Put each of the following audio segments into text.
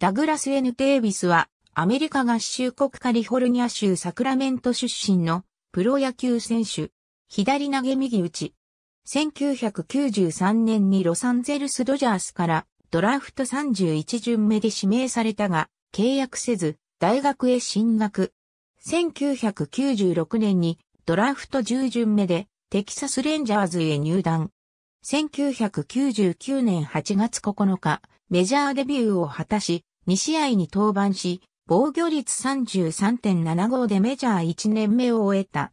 ダグラス・ N・ デイビスは、アメリカ合衆国カリフォルニア州サクラメント出身のプロ野球選手。左投げ右打ち。1993年にロサンゼルス・ドジャースからドラフト31巡目で指名されたが、契約せず、大学へ進学。1996年にドラフト10巡目でテキサス・レンジャーズへ入団。1999年8月9日、メジャーデビューを果たし、2試合に登板し、防御率33.75でメジャー1年目を終えた。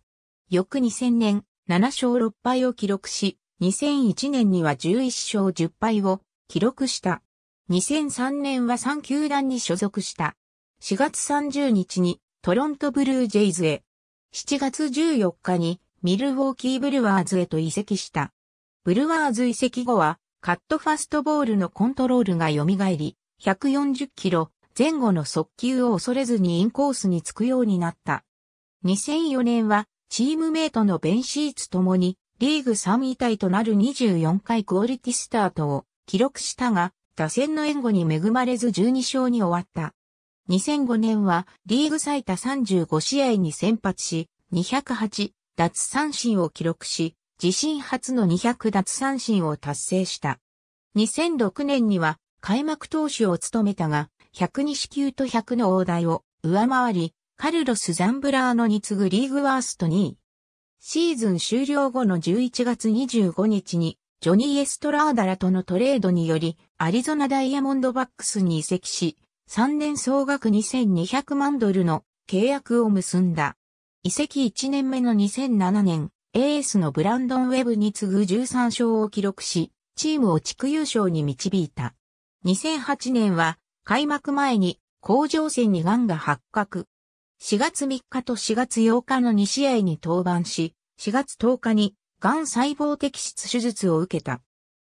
翌2000年、7勝6敗を記録し、2001年には11勝10敗を記録した。2003年は3球団に所属した。4月30日にトロントブルージェイズへ。7月14日にミルウォーキーブルワーズへと移籍した。ブルワーズ移籍後はカットファストボールのコントロールが蘇り、140キロ前後の速球を恐れずにインコースにつくようになった。2004年はチームメイトのベンシーツともにリーグ3位タイとなる24回クオリティスタートを記録したが、打線の援護に恵まれず12勝に終わった。2005年はリーグ最多35試合に先発し、208奪三振を記録し、自身初の200奪三振を達成した。2006年には開幕投手を務めたが、102球と100の大台を上回り、カルロス・ザンブラーノに次ぐリーグワースト2位。シーズン終了後の11月25日に、ジョニー・エストラーダラとのトレードにより、アリゾナダイヤモンドバックスに移籍し、3年総額2200万ドルの契約を結んだ。移籍1年目の2007年、エースのブランドン・ウェブに次ぐ13勝を記録し、チームを地区優勝に導いた。2008年は開幕前に甲状腺に癌が発覚。4月3日と4月8日の2試合に登板し、4月10日に癌細胞摘出手術を受けた。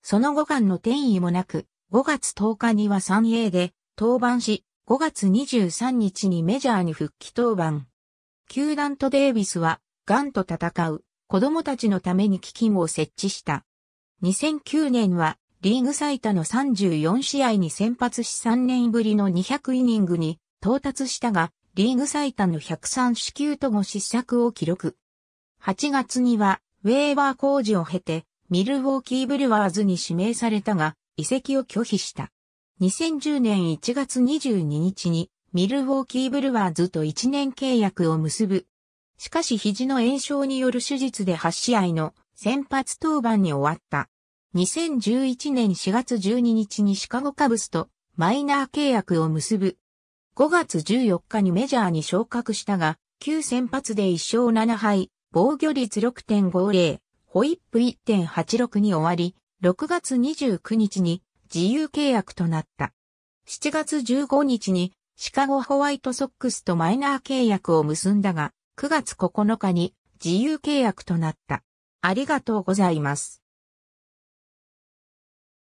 その後癌の転移もなく、5月10日には 3A で登板し、5月23日にメジャーに復帰登板。球団とデイビスは、癌と戦う。子供たちのために基金を設置した。2009年はリーグ最多の34試合に先発し3年ぶりの200イニングに到達したが、リーグ最多の103支給とご失策を記録。8月には、ウェーバー工事を経て、ミルウォーキーブルワーズに指名されたが、移籍を拒否した。2010年1月22日に、ミルウォーキーブルワーズと1年契約を結ぶ。しかし肘の炎症による手術で8試合の先発登板に終わった。2011年4月12日にシカゴカブスとマイナー契約を結ぶ。5月14日にメジャーに昇格したが、旧先発で1勝7敗、防御率6.50、ホイップ1.86に終わり、6月29日に自由契約となった。7月15日にシカゴホワイトソックスとマイナー契約を結んだが、9月9日に自由契約となった。ありがとうございます。